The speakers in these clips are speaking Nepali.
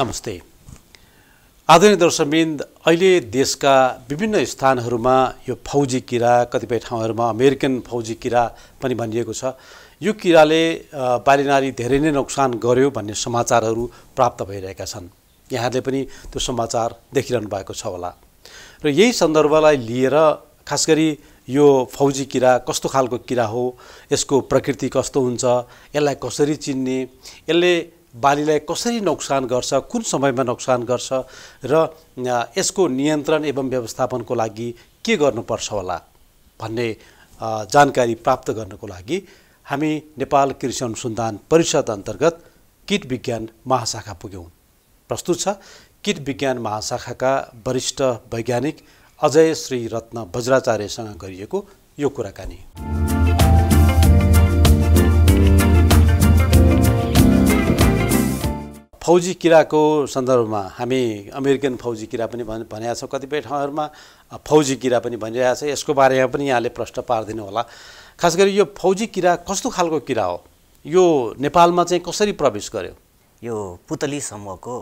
नमस्ते आधुनिक दर्शनबिन्द अहिले देशका विभिन्न स्थानहरूमा यो फौजी किरा कतिपय ठाउँहरूमा अमेरिकन फौजी किरा पनि भनिएको छ यो किराले बालीनारी धेरै नै नोक्सान गर्यो भन्ने समाचारहरू प्राप्त भइरहेका छन् यहाँले पनि त्यो समाचार देखिरहनु भएको छ होला र यही सन्दर्भलाई लिएर खास गरी यो फौजी किरा कस्तो खालको किरा हो यसको प्रकृति कस्तो हुन्छ यसलाई कसरी चिन्ने यसले बालीलाई कसरी नोक्सान गर्छ कुन समयमा नोक्सान गर्छ र यसको नियन्त्रण एवं व्यवस्थापनको लागि के गर्नुपर्छ होला भन्ने जानकारी प्राप्त गर्नको लागि हामी नेपाल कृषि अनुसन्धान परिषद अन्तर्गत किट विज्ञान महाशाखा पुग्यौँ प्रस्तुत छ किट विज्ञान महाशाखाका वरिष्ठ वैज्ञानिक अजय श्री रत्न वज्राचार्यसँग गरिएको यो कुराकानी फौजी किराको सन्दर्भमा हामी अमेरिकन फौजी किरा पनि भन् भनेका छौँ कतिपय ठाउँहरूमा फौजी किरा पनि भनिरहेको छ यसको बारेमा पनि यहाँले प्रश्न पारिदिनु होला खास गरी यो फौजी किरा कस्तो खालको किरा हो यो नेपालमा चाहिँ कसरी प्रवेश गर्यो यो पुतली समूहको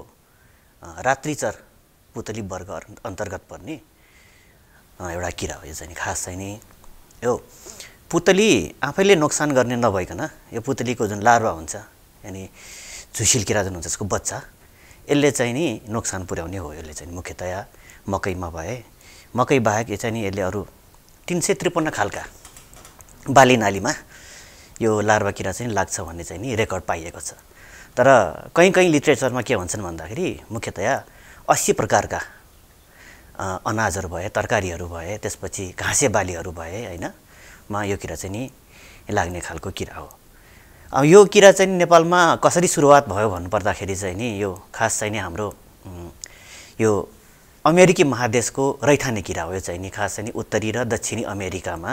रात्रिचर पुतली वर्ग अन्तर्गत पर्ने एउटा किरा हो यो चाहिँ खास चाहिँ नि यो पुतली आफैले नोक्सान गर्ने नभइकन यो पुतलीको जुन लार्वा हुन्छ यानि झुसिल किरा जुन हुन्छ त्यसको बच्चा यसले चाहिँ नि नोक्सान पुर्याउने हो यसले चाहिँ मुख्यतया मकैमा भए मकै बाहेक यो चाहिँ नि यसले अरू तिन सय त्रिपन्न खालका बाली नालीमा यो लार्वा किरा चाहिँ लाग्छ भन्ने चाहिँ नि रेकर्ड पाइएको छ तर कहीँ कहीँ लिट्रेचरमा के भन्छन् भन्दाखेरि मुख्यतया अस्सी प्रकारका अनाजहरू भए तरकारीहरू भए त्यसपछि घाँसे बालीहरू भए होइन मा यो किरा चाहिँ नि लाग्ने खालको किरा हो यो किरा चाहिँ नेपालमा कसरी सुरुवात भयो भन्नुपर्दाखेरि चाहिँ नि यो खास चाहिँ नि हाम्रो यो अमेरिकी महादेशको रैथाने किरा हो यो चाहिँ नि खास चाहिँ नि उत्तरी र दक्षिणी अमेरिकामा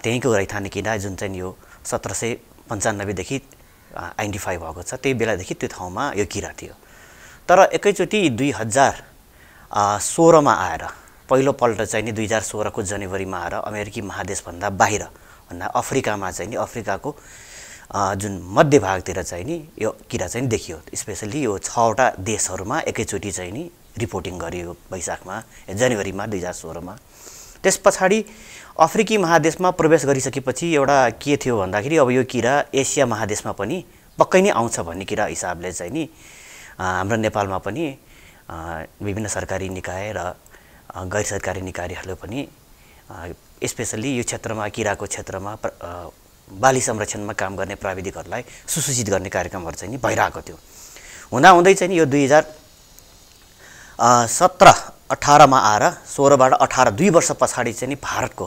त्यहीँको रैथाने किरा जुन चाहिँ यो सत्र सय पन्चानब्बेदेखि आइडेन्टिफाई भएको छ त्यही बेलादेखि त्यो ठाउँमा यो किरा थियो तर एकैचोटि दुई हजार सोह्रमा आएर पहिलोपल्ट चाहिँ नि दुई हजार सोह्रको जनवरीमा आएर अमेरिकी महादेशभन्दा बाहिर भन्दा अफ्रिकामा चाहिँ नि अफ्रिकाको जुन मध्य भागतिर चाहिँ नि यो किरा चाहिँ देखियो स्पेसल्ली यो छवटा देशहरूमा एकैचोटि चाहिँ नि रिपोर्टिङ गरियो वैशाखमा जनवरीमा दुई हजार सोह्रमा त्यस पछाडि अफ्रिकी महादेशमा प्रवेश गरिसकेपछि एउटा के थियो भन्दाखेरि अब यो किरा एसिया महादेशमा पनि पक्कै नै आउँछ भन्ने किरा हिसाबले चाहिँ नि हाम्रो नेपालमा पनि विभिन्न सरकारी निकाय र गैर सरकारी निकायहरूले पनि स्पेसल्ली यो क्षेत्रमा किराको क्षेत्रमा बाली संरक्षणमा काम गर्ने प्राविधिकहरूलाई सुसूचित गर्ने कार्यक्रमहरू चाहिँ नि भइरहेको थियो हुँदाहुँदै चाहिँ नि यो दुई हजार सत्र अठारमा आएर सोह्रबाट अठार दुई वर्ष पछाडि चाहिँ नि भारतको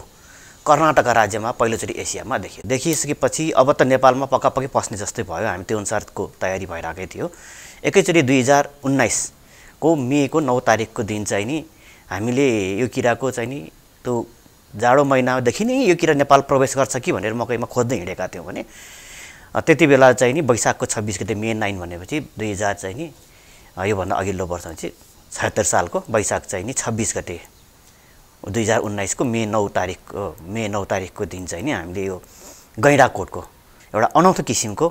कर्नाटक राज्यमा पहिलोचोटि एसियामा देखियो देखिसकेपछि अब त नेपालमा पक्का पक्की पस्ने जस्तै भयो हामी त्यो अनुसारको तयारी भइरहेकै थियो एकैचोटि दुई हजार उन्नाइसको मेको नौ तारिकको दिन चाहिँ नि हामीले यो किराको चाहिँ नि त्यो जाडो महिनादेखि नै यो किरा नेपाल प्रवेश गर्छ कि भनेर मकैमा खोज्दै हिँडेका थियौँ भने त्यति बेला चाहिँ नि वैशाखको छब्बिस गते मे नाइन भनेपछि दुई हजार चाहिँ नि योभन्दा अघिल्लो वर्ष चाहिँ छत्तर सालको वैशाख चाहिँ नि छब्बिस गते दुई हजार उन्नाइसको मे नौ तारिकको मे नौ तारिकको दिन चाहिँ नि हामीले यो गैँडाकोटको एउटा अनौठो किसिमको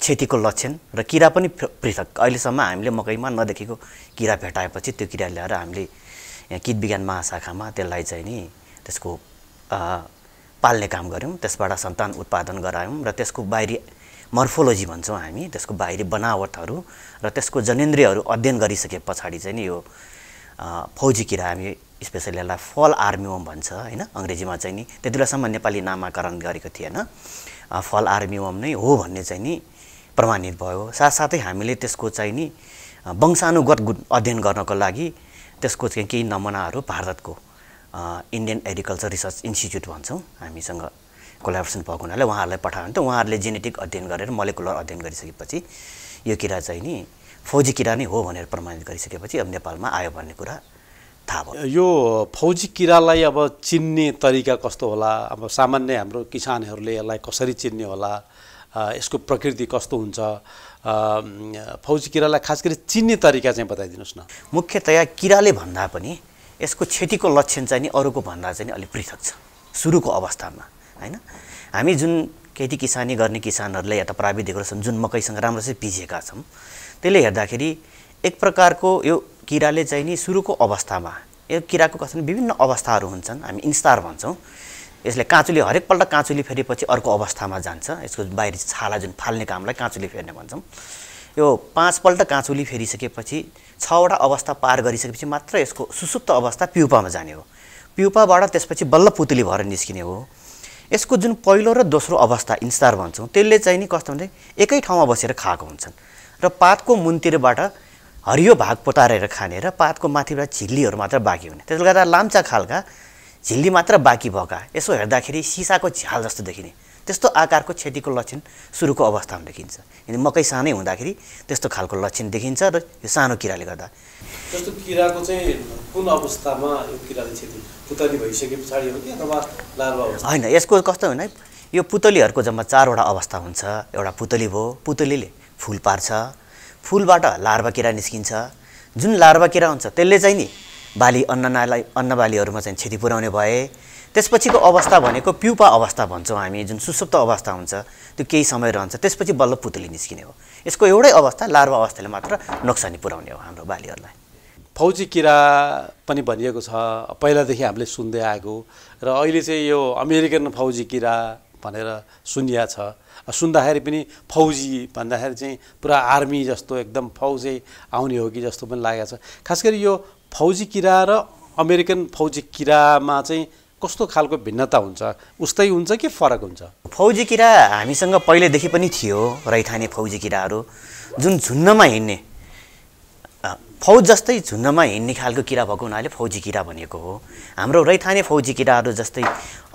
क्षतिको लक्षण र किरा पनि पृथक अहिलेसम्म हामीले मकैमा नदेखेको किरा भेटाएपछि त्यो किरा ल्याएर हामीले किट विज्ञान महाशाखामा त्यसलाई चाहिँ नि त्यसको पाल्ने काम गऱ्यौँ त्यसबाट सन्तान उत्पादन गरायौँ र त्यसको बाहिरी मर्फोलोजी भन्छौँ हामी त्यसको बाहिरी बनावटहरू र त्यसको जनेन्द्रियहरू अध्ययन गरिसके पछाडि चाहिँ नि यो फौजी किरा हामी स्पेसली यसलाई फल आर्मिओम भन्छ होइन अङ्ग्रेजीमा चाहिँ नि त्यति बेलासम्म नेपाली नामाकरण गरेको थिएन फल आर्मियोम नै हो भन्ने चाहिँ नि प्रमाणित भयो साथसाथै हामीले त्यसको चाहिँ नि वंशानुगत अध्ययन गर्नको लागि त्यसको चाहिँ केही नमुनाहरू भारतको इन्डियन एग्रिकल्चर रिसर्च इन्स्टिच्युट भन्छौँ हामीसँग कोलाबोरेसन भएको हुनाले उहाँहरूलाई पठायो भने त उहाँहरूले जेनेटिक अध्ययन गरेर मलेकुलर अध्ययन गरिसकेपछि यो किरा चाहिँ नि फौजी किरा नै हो भनेर प्रमाणित गरिसकेपछि अब नेपालमा आयो भन्ने कुरा थाहा भयो यो फौजी किरालाई अब चिन्ने तरिका कस्तो होला अब सामान्य हाम्रो किसानहरूले यसलाई कसरी चिन्ने होला यसको प्रकृति कस्तो हुन्छ फौजी किरालाई खास गरी चिन्ने तरिका चाहिँ बताइदिनुहोस् न मुख्यतया किराले भन्दा पनि यसको क्षतिको लक्षण चाहिँ नि अरूको भन्दा चाहिँ अलिक पृथक छ सुरुको अवस्थामा होइन हामी जुन खेती किसानी गर्ने किसानहरूले या त प्राविधिक छन् जुन मकैसँग राम्रोसँग पिजिएका छौँ त्यसले हेर्दाखेरि एक प्रकारको यो किराले चाहिँ नि सुरुको अवस्थामा यो किराको कथन विभिन्न अवस्थाहरू हुन्छन् हामी इन्स्टार भन्छौँ यसले काँचुली हरेकपल्ट काँचुली फेरेपछि अर्को अवस्थामा जान्छ यसको बाहिर छाला जुन फाल्ने कामलाई काँचुली फेर्ने भन्छौँ यो पाँचपल्ट काँचुली फेरिसकेपछि छवटा अवस्था पार गरिसकेपछि मात्र यसको सुसुप्त अवस्था पिउपामा जाने हो पिउपाबाट त्यसपछि बल्ल पुतली भएर निस्किने हो यसको जुन पहिलो र दोस्रो अवस्था इन्स्टार भन्छौँ त्यसले चाहिँ नि कस्तो भन्दा एकै ठाउँमा बसेर खाएको हुन्छन् र पातको मुनतिरबाट हरियो भाग पोतारेर खाने र पातको माथिबाट झिल्लीहरू मात्र बाँकी हुने त्यसले गर्दा लाम्चा खालका झिल्ली मात्र बाँकी भएका यसो हेर्दाखेरि सिसाको झ्याल जस्तो देखिने त्यस्तो आकारको क्षतिको लक्षण सुरुको अवस्थामा देखिन्छ यदि मकै सानै हुँदाखेरि त्यस्तो खालको लक्षण देखिन्छ र यो सानो किराले गर्दा त्यस्तो किराको चाहिँ कुन अवस्थामा यो किराले क्षति पुतली भइसके पछाडि हो कि अथवा लार्वा होइन यसको कस्तो होइन यो पुतलीहरूको जम्मा चारवटा अवस्था हुन्छ एउटा पुतली भयो पुतलीले फुल पार्छ फुलबाट लार्वा किरा निस्किन्छ जुन लार्वा किरा हुन्छ त्यसले चाहिँ नि बाली अन्ननालाई अन्नबालीहरूमा चाहिँ क्षति पुर्याउने भए त्यसपछिको अवस्था भनेको प्युपा अवस्था भन्छौँ हामी जुन सुसुप्त अवस्था हुन्छ त्यो केही समय रहन्छ त्यसपछि बल्ल पुतली निस्किने हो यसको एउटै अवस्था लार्वा अवस्थाले मात्र नोक्सानी पुर्याउने हो हाम्रो बालीहरूलाई फौजी किरा पनि भनिएको छ पहिलादेखि हामीले सुन्दै आएको र अहिले चाहिँ यो अमेरिकन फौजी किरा भनेर सुनिया छ सुन्दाखेरि पनि फौजी भन्दाखेरि चाहिँ पुरा आर्मी जस्तो एकदम फौजै आउने हो कि जस्तो पनि लागेको छ खास गरी यो फौजी किरा र अमेरिकन फौजी किरामा चाहिँ कस्तो खालको भिन्नता हुन्छ उस्तै हुन्छ कि फरक हुन्छ फौजी किरा हामीसँग पहिलेदेखि पनि थियो रैथाने फौजी किराहरू जुन झुन्नमा हिँड्ने फौज जस्तै झुन्नमा हिँड्ने खालको किरा भएको हुनाले फौजी किरा भनेको हो हाम्रो रैथाने फौजी किराहरू जस्तै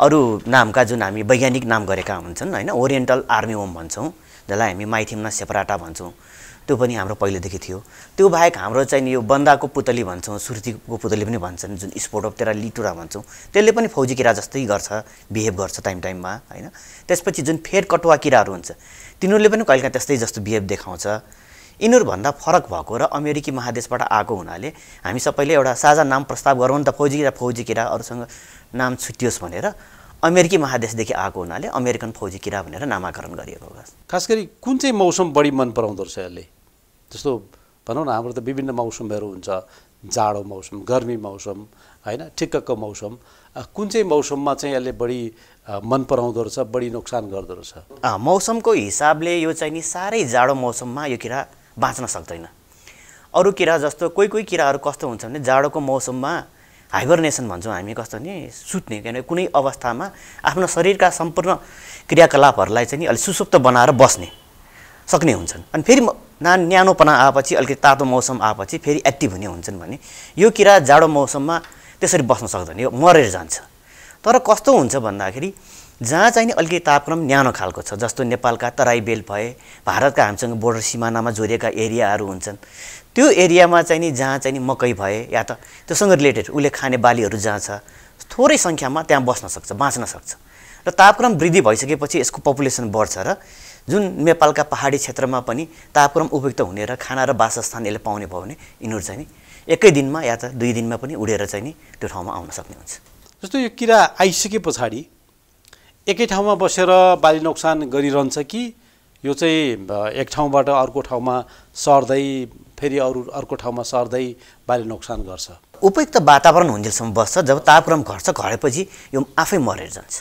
अरू नामका जुन हामी वैज्ञानिक नाम गरेका हुन्छन् होइन ओरिएन्टल आर्मी होम भन्छौँ जसलाई हामी माइथिम्ना सेपराटा भन्छौँ त्यो पनि हाम्रो पहिलेदेखि थियो त्यो बाहेक हाम्रो चाहिँ यो बन्दाको पुतली भन्छौँ सुर्तीको पुतली पनि भन्छन् जुन स्पोर्ट अफ तेरा लिटुरा भन्छौँ त्यसले पनि फौजी किरा जस्तै गर्छ बिहेभ गर्छ टाइम टाइममा होइन त्यसपछि जुन फेर कटुवा किराहरू हुन्छ तिनीहरूले पनि कहिलेकाहीँ त्यस्तै जस्तो बिहेभ देखाउँछ यिनीहरूभन्दा फरक भएको र अमेरिकी महादेशबाट आएको हुनाले हामी सबैले एउटा साझा नाम प्रस्ताव गरौँ त फौजी किरा फौजी किरा अरूसँग नाम छुटियोस् भनेर अमेरिकी महादेशदेखि आएको हुनाले अमेरिकन फौजी किरा भनेर नामाकरण गरिएको खास गरी कुन चाहिँ मौसम बढी मन पराउँदो रहेछ यसले जस्तो भनौँ न हाम्रो त विभिन्न मौसमहरू हुन्छ जाडो मौसम गर्मी मौसम होइन ठिक्कको मौसम कुन चाहिँ मौसममा चाहिँ यसले बढी मन पराउँदो रहेछ बढी नोक्सान गर्दो रहेछ मौसमको हिसाबले यो चाहिँ नि साह्रै जाडो मौसममा यो किरा बाँच्न सक्दैन अरू किरा जस्तो कोही कोही किराहरू कस्तो हुन्छ भने जाडोको मौसममा हाइबरनेसन भन्छौँ हामी कस्तो नि सुत्ने किनभने कुनै अवस्थामा आफ्नो शरीरका सम्पूर्ण क्रियाकलापहरूलाई चाहिँ नि अलिक सुसुप्त बनाएर बस्ने सक्ने हुन्छन् अनि फेरि ना न्यानोपना आएपछि अलिकति तातो मौसम आएपछि फेरि एक्टिभ हुने हुन्छन् भने यो किरा जाडो मौसममा त्यसरी बस्न सक्दैन यो मरेर जान्छ तर कस्तो हुन्छ भन्दाखेरि जहाँ चाहिँ नि अलिकति तापक्रम न्यानो खालको छ जस्तो नेपालका तराई बेल भए भारतका हामीसँग बोर्डर सिमानामा जोडिएका एरियाहरू हुन्छन् त्यो एरियामा चाहिँ नि जहाँ चाहिँ नि मकै भए या त त्योसँग रिलेटेड उसले खाने बालीहरू जहाँ छ थोरै सङ्ख्यामा त्यहाँ बस्न सक्छ बाँच्न सक्छ र तापक्रम वृद्धि भइसकेपछि यसको पपुलेसन बढ्छ र जुन नेपालका पहाडी क्षेत्रमा पनि तापक्रम उपयुक्त हुने र खाना र वासस्थान यसले पाउने भयो भने यिनीहरू चाहिँ नि एकै दिनमा या त दुई दिनमा पनि उडेर चाहिँ नि त्यो ठाउँमा आउन सक्ने हुन्छ जस्तो यो किरा आइसके पछाडि एकै ठाउँमा बसेर बाली नोक्सान गरिरहन्छ कि यो चाहिँ एक ठाउँबाट अर्को ठाउँमा सर्दै फेरि अरू अर्को ठाउँमा सर्दै बाली नोक्सान गर्छ उपयुक्त वातावरण हुन्जेलसम्म बस्छ जब तापक्रम घट्छ घटेपछि यो आफै मरेर जान्छ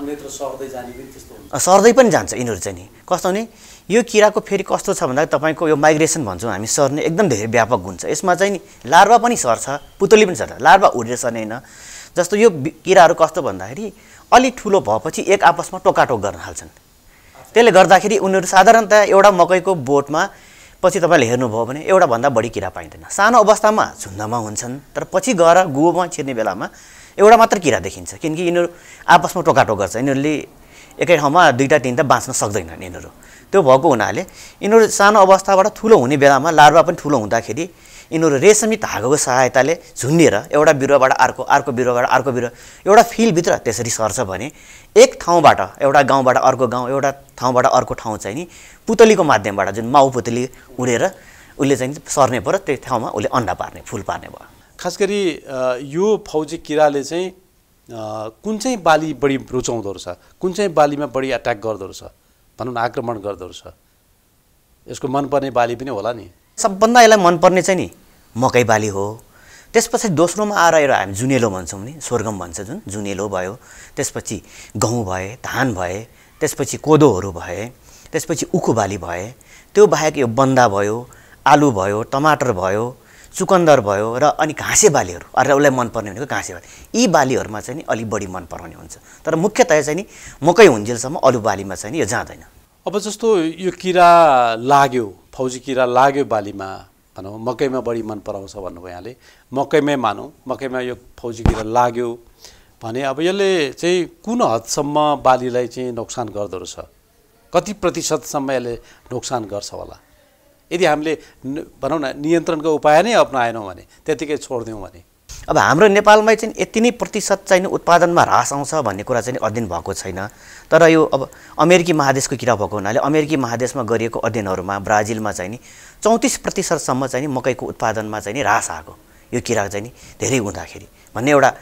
अन्यत्र सर्दै जाने पनि त्यस्तो हुन्छ सर्दै पनि जान्छ यिनीहरू चाहिँ नि कस्तो भने यो किराको फेरि कस्तो छ भन्दा तपाईँको यो माइग्रेसन भन्छौँ हामी सर्ने एकदम धेरै व्यापक हुन्छ यसमा चाहिँ नि लार्वा पनि सर्छ पुतली पनि सर्छ लार्वा उडेर सर्ने होइन जस्तो यो किराहरू कस्तो भन्दाखेरि अलिक ठुलो भएपछि एक आपसमा टोकाटोक गर्न थाल्छन् त्यसले गर्दाखेरि उनीहरू साधारणतया एउटा मकैको बोटमा पछि तपाईँले हेर्नुभयो भने एउटाभन्दा बढी किरा पाइँदैन सानो अवस्थामा झुन्दमा हुन्छन् तर पछि गएर गुवामा छिर्ने बेलामा एउटा मात्र किरा देखिन्छ किनकि यिनीहरू आपसमा टोकाटो गर्छ यिनीहरूले एकै ठाउँमा दुईवटा तिनवटा बाँच्न सक्दैनन् यिनीहरू त्यो भएको हुनाले यिनीहरू सानो अवस्थाबाट ठुलो हुने बेलामा लार्वा पनि ठुलो हुँदाखेरि यिनीहरू रेशमी धागोको सहायताले झुन्डिएर एउटा बिरुवाबाट अर्को अर्को बिरुवाबाट अर्को बिरुवा एउटा फिल्डभित्र त्यसरी सर्छ भने एक ठाउँबाट एउटा गाउँबाट अर्को गाउँ एउटा ठाउँबाट अर्को ठाउँ चाहिँ नि पुतलीको माध्यमबाट जुन माउ पुतली उडेर उसले चाहिँ सर्ने पऱ्यो त्यो ठाउँमा उसले अन्डा पार्ने फुल पार्ने भयो खास गरी यो फौजी किराले चाहिँ कुन चाहिँ बाली बढी रुचाउँदो रहेछ कुन चाहिँ बालीमा बढी एट्याक गर्दो रहेछ भनौँ न आक्रमण गर्दो रहेछ यसको मनपर्ने बाली पनि होला नि सबभन्दा यसलाई मनपर्ने चाहिँ नि मकै बाली हो त्यसपछि दोस्रोमा आएर एउटा हामी जुनेलो भन्छौँ नि स्वर्गम भन्छ जुन जुनेलो भयो त्यसपछि गहुँ भए धान भए त्यसपछि कोदोहरू भए त्यसपछि उखु बाली भए त्यो बाहेक यो बन्दा भयो आलु भयो टमाटर भयो चुकन्दर भयो र अनि घाँसे बालीहरू अरे उसलाई मनपर्ने भनेको घाँसे बाली यी बालीहरूमा चाहिँ नि अलिक बढी मन पराउने हुन्छ तर मुख्यतया चाहिँ नि मकै हुन्जेलसम्म अरू बालीमा चाहिँ नि यो जाँदैन अब जस्तो यो किरा लाग्यो फौजी किरा लाग्यो बालीमा भनौँ मकैमा बढी मन पराउँछ भन्नुभयो यहाँले मकैमै मानौँ मकैमा यो फौजी किरा लाग्यो भने अब यसले चाहिँ कुन हदसम्म बालीलाई चाहिँ नोक्सान गर्दो रहेछ कति प्रतिशतसम्म यसले नोक्सान गर्छ होला यदि हामीले भनौँ न नियन्त्रणको उपाय नै अप्नाएनौँ भने त्यतिकै छोडिदिउँ भने अब हाम्रो नेपालमै चाहिँ यति नै प्रतिशत चाहिँ उत्पादनमा ह्रास आउँछ भन्ने कुरा चाहिँ अध्ययन भएको छैन तर यो अब अमेरिकी महादेशको किरा भएको हुनाले अमेरिकी महादेशमा गरिएको अध्ययनहरूमा ब्राजिलमा चाहिँ नि चौतिस प्रतिशतसम्म चाहिँ नि मकैको उत्पादनमा चाहिँ नि ह्रास आएको यो किरा चाहिँ नि धेरै हुँदाखेरि भन्ने एउटा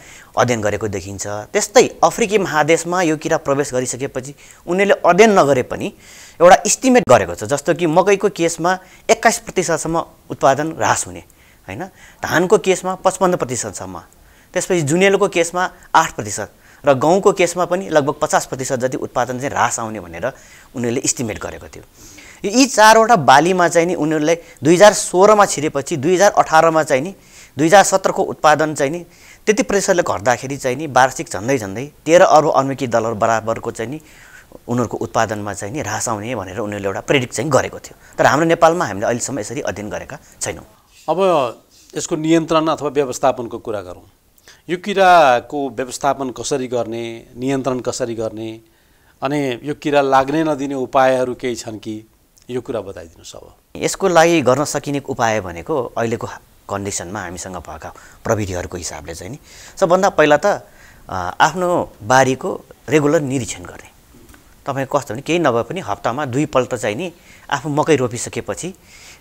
अध्ययन गरेको देखिन्छ त्यस्तै अफ्रिकी महादेशमा यो किरा प्रवेश गरिसकेपछि उनीहरूले अध्ययन नगरे पनि एउटा इस्टिमेट गरेको छ जस्तो कि मकैको केसमा एक्काइस प्रतिशतसम्म उत्पादन ह्रास हुने होइन धानको केसमा पचपन्न प्रतिशतसम्म त्यसपछि जुनेलको केसमा आठ प्रतिशत र गहुँको केसमा पनि लगभग पचास प्रतिशत जति उत्पादन चाहिँ ह्रास आउने भनेर उनीहरूले इस्टिमेट गरेको थियो यी चारवटा बालीमा चाहिँ नि उनीहरूलाई दुई हजार सोह्रमा छिरेपछि दुई हजार अठारमा चाहिँ नि दुई हजार सत्रको उत्पादन चाहिँ नि त्यति प्रतिशतले घट्दाखेरि चाहिँ नि वार्षिक झन्डै झन्डै तेह्र अर्ब अमेरिकी डलर बराबरको चाहिँ नि उनीहरूको उत्पादनमा चाहिँ नि ह्रास आउने भनेर उनीहरूले एउटा प्रेडिक्ट चाहिँ गरेको थियो तर हाम्रो नेपालमा हामीले अहिलेसम्म यसरी अध्ययन गरेका छैनौँ अब यसको नियन्त्रण अथवा व्यवस्थापनको कुरा गरौँ यो किराको व्यवस्थापन कसरी गर्ने नियन्त्रण कसरी गर्ने अनि यो किरा लाग्ने नदिने उपायहरू केही छन् कि यो कुरा बताइदिनुहोस् अब यसको लागि गर्न सकिने उपाय भनेको अहिलेको कन्डिसनमा हामीसँग भएका प्रविधिहरूको हिसाबले चाहिँ नि सबभन्दा पहिला त आफ्नो बारीको रेगुलर निरीक्षण गर्ने तपाईँ कस्तो भने केही नभए पनि हप्तामा दुईपल्ट चाहिँ नि आफू मकै रोपिसकेपछि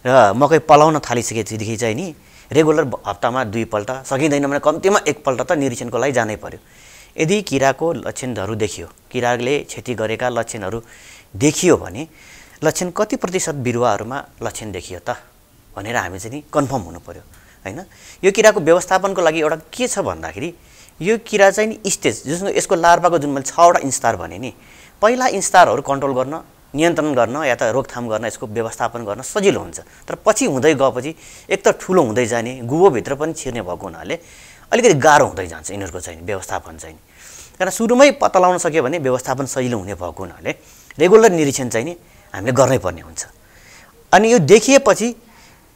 र मकै पलाउन थालिसकेपछिदेखि चाहिँ नि रेगुलर हप्तामा दुईपल्ट सकिँदैन भने कम्तीमा एकपल्ट त निरीक्षणको लागि जानै पर्यो यदि किराको लक्षणहरू देखियो किराले क्षति गरेका लक्षणहरू देखियो भने लक्षण कति प्रतिशत बिरुवाहरूमा लक्षण देखियो त भनेर हामी चाहिँ नि कन्फर्म हुनु पऱ्यो होइन यो किराको व्यवस्थापनको लागि एउटा के छ भन्दाखेरि यो किरा चाहिँ नि स्टेज जसको यसको लार्भाको जुन मैले छवटा इन्स्टार भने नि पहिला इन्स्टारहरू कन्ट्रोल गर्न नियन्त्रण गर्न या त रोकथाम गर्न यसको व्यवस्थापन गर्न सजिलो हुन्छ तर पछि हुँदै गएपछि एक त ठुलो हुँदै जाने गुबोभित्र पनि छिर्ने भएको हुनाले अलिकति गाह्रो हुँदै जान्छ यिनीहरूको चाहिँ व्यवस्थापन चाहिँ कारण सुरुमै पत्ता लगाउन सक्यो भने व्यवस्थापन सजिलो हुने भएको हुनाले रेगुलर निरीक्षण चाहिँ नि हामीले गर्नै पर्ने हुन्छ अनि यो देखिएपछि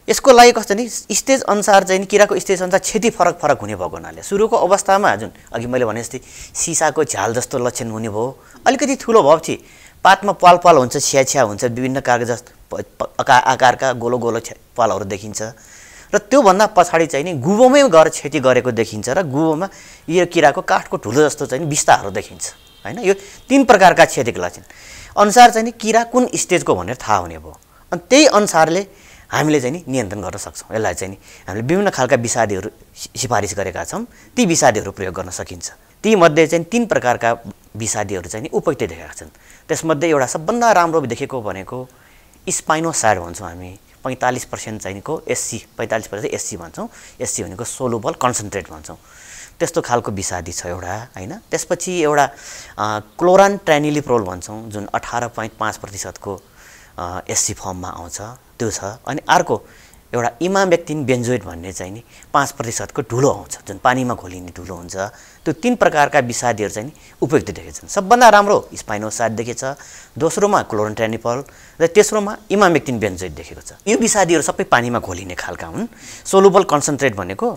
यसको लागि कस्तो नि स्टेज अनुसार चाहिँ किराको स्टेज अनुसार क्षति फरक फरक हुने भएको हुनाले सुरुको अवस्थामा जुन अघि मैले भने जस्तै सिसाको झ्याल जस्तो लक्षण हुने भयो अलिकति ठुलो भयो भएपछि पातमा पाल पाल हुन्छ छिया हुन्छ विभिन्न कार जस्तो आका आकारका गोलो गोलो पालहरू देखिन्छ र त्योभन्दा पछाडि चाहिँ नि गुबोमै गएर क्षति गरेको देखिन्छ र गुबोमा यो किराको काठको ठुलो जस्तो चाहिँ बिस्ताहरू देखिन्छ होइन यो तिन प्रकारका क्षतिको लक्षण अनुसार चाहिँ नि किरा कुन स्टेजको भनेर थाहा हुने भयो अनि त्यही अनुसारले हामीले चाहिँ नि नियन्त्रण गर्न सक्छौँ यसलाई चाहिँ नि हामीले विभिन्न खालका विषादीहरू सिफारिस गरेका छौँ ती विषादीहरू प्रयोग गर्न सकिन्छ तीमध्ये चाहिँ तिन प्रकारका विषादीहरू चाहिँ नि उपयुक्त देखाएका छन् त्यसमध्ये एउटा सबभन्दा राम्रो देखेको भनेको स्पाइनोसाइड भन्छौँ हामी पैँतालिस पर्सेन्ट चाहिँको एससी पैँतालिस पर्सेन्ट एससी भन्छौँ एससी भनेको सोलोबल कन्सन्ट्रेट भन्छौँ त्यस्तो खालको विषादी छ एउटा होइन त्यसपछि एउटा क्लोरान ट्रेनिलिप्रोल भन्छौँ जुन अठार पोइन्ट पाँच प्रतिशतको एससी फर्ममा आउँछ त्यो छ अनि अर्को एउटा इमामेक्टिन बेन्जोइड भन्ने चाहिँ नि पाँच प्रतिशतको ढुलो आउँछ जुन पानीमा घोलिने ढुलो हुन्छ त्यो तिन प्रकारका विषादीहरू चाहिँ नि उपयुक्त देखेछन् सबभन्दा राम्रो स्पाइनोसाइड देखेछ दोस्रोमा क्लोरोन्ट्रेनिपल र तेस्रोमा इमामेक्टिन बेन्जोइड देखेको छ यो विषादीहरू सबै पानीमा घोलिने खालका हुन् सोलुबल कन्सन्ट्रेट भनेको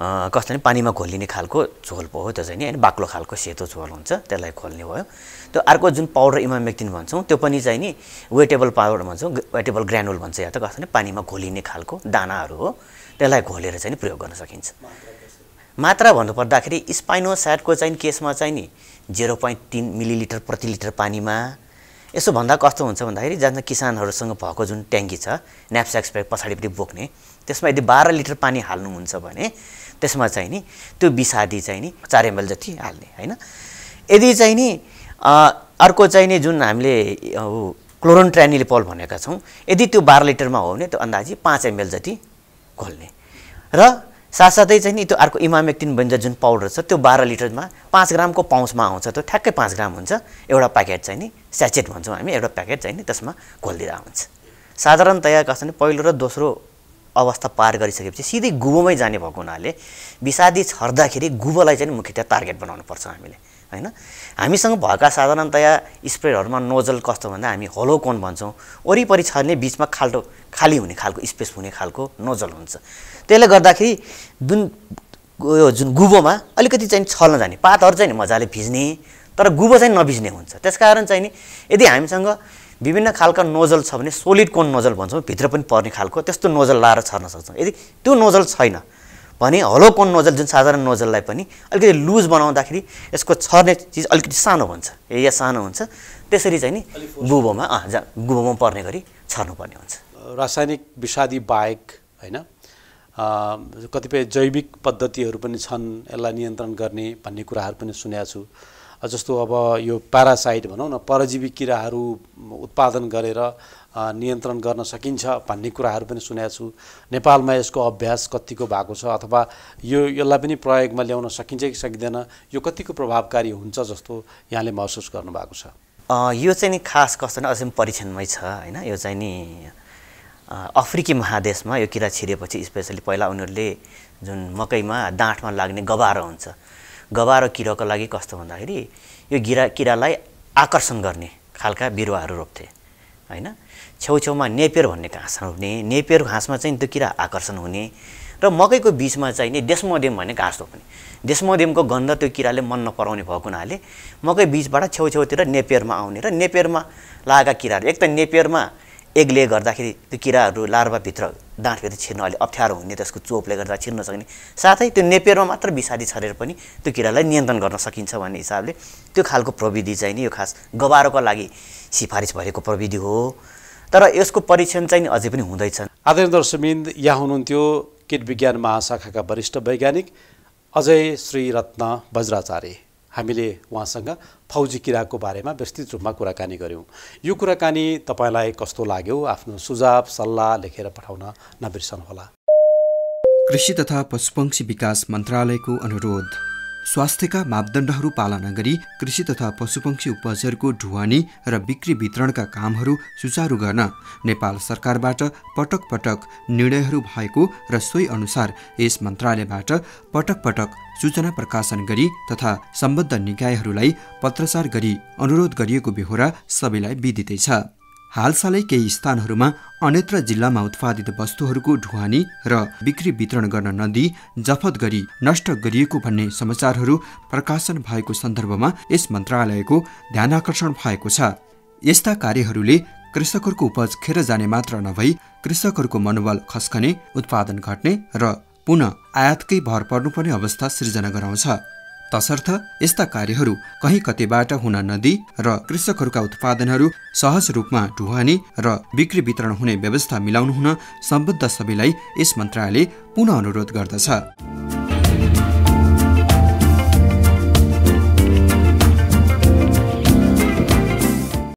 कस्तो भने पानीमा घोलिने खालको झोल पो हो त्यो चाहिँ नि होइन बाक्लो खालको सेतो झोल हुन्छ त्यसलाई खोल्ने भयो त्यो अर्को जुन पाउडर इमामेक्टिन भन्छौँ त्यो पनि चाहिँ नि वेटेबल पाउडर भन्छौँ वेटेबल ग्रानुल भन्छ या त कस्तो नि पानीमा घोलिने खालको दानाहरू हो त्यसलाई घोलेर चाहिँ नि प्रयोग गर्न सकिन्छ मात्रा भन्नुपर्दाखेरि स्पाइनोसाइडको चाहिँ केसमा चाहिँ नि जिरो पोइन्ट तिन मिलिलिटर प्रति लिटर पानीमा यसो भन्दा कस्तो हुन्छ भन्दाखेरि जहाँ किसानहरूसँग भएको जुन ट्याङ्की छ न्याप्स्याक्स प्याक पछाडिपट्टि बोक्ने त्यसमा यदि बाह्र लिटर पानी हाल्नुहुन्छ भने त्यसमा चाहिँ नि त्यो विषादी चाहिँ नि चार एमएल जति हाल्ने होइन यदि चाहिँ नि अर्को चाहिँ नि जुन हामीले क्लोरोन पल भनेका छौँ यदि त्यो बाह्र लिटरमा हो भने त्यो अन्दाजी पाँच एमएल जति घोल्ने र साथसाथै चाहिँ नि त्यो अर्को इमामेक्टिन बन्छ जुन पाउडर छ त्यो बाह्र लिटरमा पाँच ग्रामको पाउचमा आउँछ त्यो ठ्याक्कै पाँच ग्राम हुन्छ एउटा प्याकेट चाहिँ नि स्याचेट भन्छौँ हामी एउटा प्याकेट चाहिँ नि त्यसमा घोलिदिँदा हुन्छ साधारणतया कस्तो भने पहिलो र दोस्रो अवस्था पार गरिसकेपछि सिधै गुबोमै जाने भएको हुनाले विषादी छर्दाखेरि गुबोलाई चाहिँ मुख्यतया टार्गेट बनाउनु पर्छ हामीले होइन हामीसँग भएका साधारणतया स्प्रेहरूमा नोजल कस्तो भन्दा हामी होलो कोन भन्छौँ वरिपरि छर्ने बिचमा खाल्टो खाली हुने खालको स्पेस हुने खालको नोजल हुन्छ त्यसले गर्दाखेरि जुन यो जुन गुबोमा अलिकति चाहिँ छल्न जाने पातहरू चाहिँ मजाले भिज्ने तर गुबो चाहिँ नभिज्ने हुन्छ त्यसकारण चाहिँ नि यदि हामीसँग विभिन्न खालका नोजल छ भने सोलिड कोन नोजल भन्छौँ भित्र पनि पर्ने खालको त्यस्तो नोजल लाएर छर्न सक्छौँ यदि त्यो नोजल छैन भने हलो कोन नोजल जुन साधारण नोजललाई पनि अलिकति लुज बनाउँदाखेरि यसको छर्ने चिज अलिकति सानो हुन्छ ए एरिया सानो हुन्छ त्यसरी चाहिँ नि गुबोमा जा गुबोमा पर्ने गरी छर्नुपर्ने हुन्छ रासायनिक विषादी बाहेक होइन कतिपय जैविक पद्धतिहरू पनि छन् यसलाई नियन्त्रण गर्ने भन्ने कुराहरू पनि सुनेको छु जस्तो अब यो प्यारासाइट भनौँ न परजीवी किराहरू उत्पादन गरेर नियन्त्रण गर्न सकिन्छ भन्ने कुराहरू पनि सुनेको छु नेपालमा यसको अभ्यास कतिको भएको छ अथवा यो यसलाई पनि प्रयोगमा ल्याउन सकिन्छ कि सकिँदैन यो कतिको प्रभावकारी हुन्छ जस्तो यहाँले महसुस गर्नुभएको छ यो चाहिँ नि खास कस्तो अझै परीक्षणमै छ होइन यो चाहिँ नि अफ्रिकी महादेशमा यो किरा छिरेपछि स्पेसली पहिला उनीहरूले जुन मकैमा डाँठमा लाग्ने गबारो हुन्छ र किराको लागि कस्तो भन्दाखेरि यो गिरा किरालाई आकर्षण गर्ने खालका बिरुवाहरू रोप्थे होइन छेउछेउमा नेपेर भन्ने घाँस रोप्ने नेपेर घाँसमा चाहिँ त्यो किरा आकर्षण हुने र मकैको बिचमा चाहिँ नि देशमध्यम भन्ने घाँस रोप्ने देशमध्यमको गन्ध त्यो किराले मन नपराउने भएको हुनाले मकै बिचबाट छेउछेउतिर नेपेरमा आउने र नेपेरमा लागेका किराहरू एक त नेपेरमा एगले गर्दाखेरि त्यो किराहरू लार्भाभित्र दाँतभित्र छिर्न अलिक अप्ठ्यारो हुने त्यसको चोपले गर्दा छिर्न सक्ने साथै त्यो नेपेरमा मात्र विषादी छरेर पनि त्यो किरालाई नियन्त्रण गर्न सकिन्छ भन्ने हिसाबले त्यो खालको प्रविधि चाहिँ नि यो खास गबारोको लागि सिफारिस भएको प्रविधि हो तर यसको परीक्षण चाहिँ अझै पनि हुँदैछन् आदरणीय सुमिन्द यहाँ हुनुहुन्थ्यो किट विज्ञान महाशाखाका वरिष्ठ वैज्ञानिक अजय श्री रत्न वज्राचार्य हामीले उहाँसँग फौजी किराको बारेमा विस्तृत रूपमा कुराकानी गऱ्यौँ यो कुराकानी तपाईँलाई कस्तो लाग्यो आफ्नो सुझाव सल्लाह लेखेर पठाउन नबिर्सनुहोला कृषि तथा पशुपक्षी विकास मन्त्रालयको अनुरोध स्वास्थ्यका मापदण्डहरू पालना गरी कृषि तथा पशुपक्षी उपजहरूको ढुवानी र बिक्री वितरणका कामहरू सुचारू गर्न नेपाल सरकारबाट पटक पटक निर्णयहरू भएको र सोही अनुसार यस मन्त्रालयबाट पटक पटक सूचना प्रकाशन गरी तथा सम्बद्ध निकायहरूलाई पत्रचार गरी अनुरोध गरिएको बेहोरा सबैलाई विदितै छ हालसालै केही स्थानहरूमा अन्यत्र जिल्लामा उत्पादित वस्तुहरूको ढुवानी र बिक्री वितरण गर्न नदी जफत गरी नष्ट गरिएको भन्ने समाचारहरू प्रकाशन भएको सन्दर्भमा यस मन्त्रालयको ध्यानाकर्षण भएको छ यस्ता कार्यहरूले कृषकहरूको उपज खेर जाने मात्र नभई कृषकहरूको मनोबल खस्कने उत्पादन घट्ने र पुनः आयातकै भर पर्नुपर्ने अवस्था सिर्जना गराउँछ तसर्थ यस्ता कार्यहरू कहीँ कतैबाट हुन नदी र कृषकहरूका उत्पादनहरू सहज रूपमा ढुवानी र बिक्री वितरण हुने व्यवस्था मिलाउनु हुन सम्बद्ध सबैलाई यस मन्त्रालयले पुनः अनुरोध गर्दछ